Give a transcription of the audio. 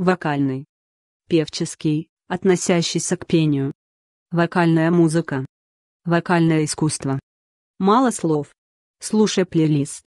вокальный, певческий, относящийся к пению, вокальная музыка, вокальное искусство. Мало слов. Слушай плейлист.